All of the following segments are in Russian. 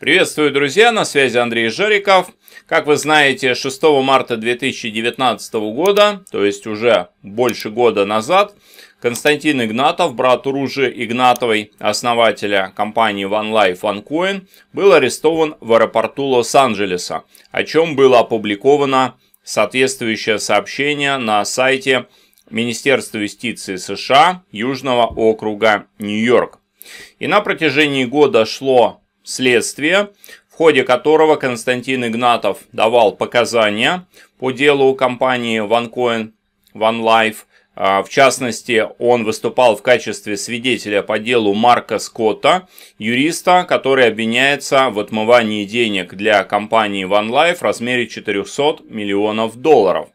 Приветствую, друзья, на связи Андрей Жориков. Как вы знаете, 6 марта 2019 года, то есть уже больше года назад, Константин Игнатов, брат Ружи Игнатовой, основателя компании OneLife OneCoin, был арестован в аэропорту Лос-Анджелеса, о чем было опубликовано соответствующее сообщение на сайте Министерства юстиции США Южного округа Нью-Йорк. И на протяжении года шло следствия, в ходе которого Константин Игнатов давал показания по делу компании OneCoin, OneLife. А, в частности, он выступал в качестве свидетеля по делу Марка Скотта, юриста, который обвиняется в отмывании денег для компании OneLife в размере 400 миллионов долларов.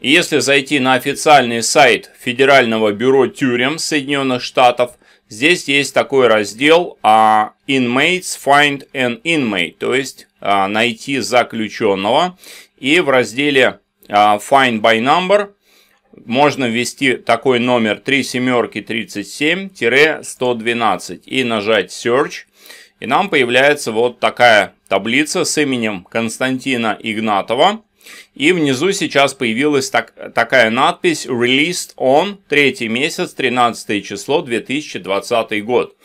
если зайти на официальный сайт Федерального бюро тюрем Соединенных Штатов – Здесь есть такой раздел uh, Inmates Find an Inmate, то есть uh, найти заключенного. И в разделе uh, Find by Number можно ввести такой номер 3 семерки 37-112 и нажать Search. И нам появляется вот такая таблица с именем Константина Игнатова. И внизу сейчас появилась так, такая надпись «Released on третий месяц, 13 число, 2020 год».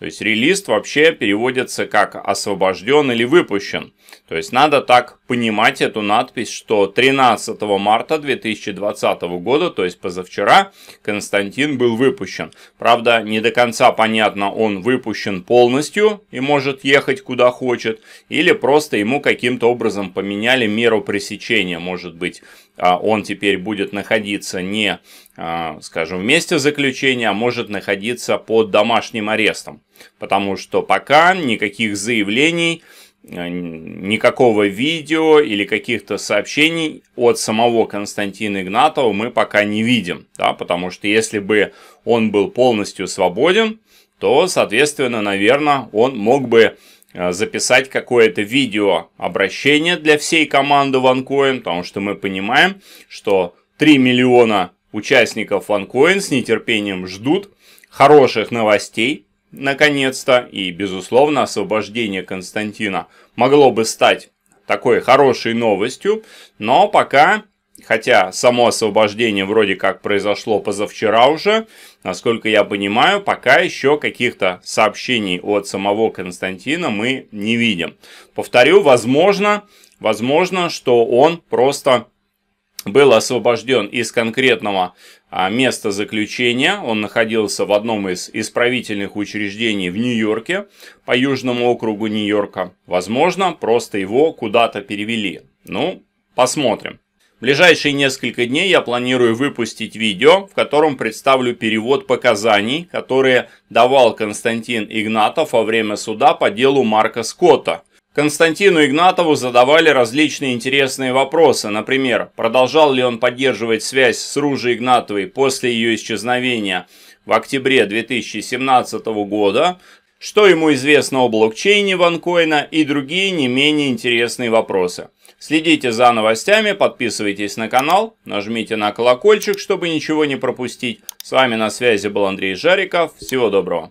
То есть релиз вообще переводится как освобожден или выпущен. То есть надо так понимать эту надпись, что 13 марта 2020 года, то есть позавчера, Константин был выпущен. Правда, не до конца понятно, он выпущен полностью и может ехать куда хочет, или просто ему каким-то образом поменяли меру пресечения, может быть, а, он теперь будет находиться не, а, скажем, в месте заключения, а может находиться под домашним арестом. Потому что пока никаких заявлений Э, никакого видео или каких-то сообщений от самого Константина Игнатова мы пока не видим, да, потому что если бы он был полностью свободен, то, соответственно, наверное, он мог бы э, записать какое-то видео обращение для всей команды OneCoin, потому что мы понимаем, что 3 миллиона участников OneCoin с нетерпением ждут хороших новостей, наконец-то, и, безусловно, освобождение Константина могло бы стать такой хорошей новостью, но пока, хотя само освобождение вроде как произошло позавчера уже, насколько я понимаю, пока еще каких-то сообщений от самого Константина мы не видим. Повторю, возможно, возможно, что он просто был освобожден из конкретного а место заключения. Он находился в одном из исправительных учреждений в Нью-Йорке, по южному округу Нью-Йорка. Возможно, просто его куда-то перевели. Ну, посмотрим. В ближайшие несколько дней я планирую выпустить видео, в котором представлю перевод показаний, которые давал Константин Игнатов во время суда по делу Марка Скотта – Константину Игнатову задавали различные интересные вопросы, например, продолжал ли он поддерживать связь с Ружей Игнатовой после ее исчезновения в октябре 2017 года, что ему известно о блокчейне Ванкоина и другие не менее интересные вопросы. Следите за новостями, подписывайтесь на канал, нажмите на колокольчик, чтобы ничего не пропустить. С вами на связи был Андрей Жариков, всего доброго.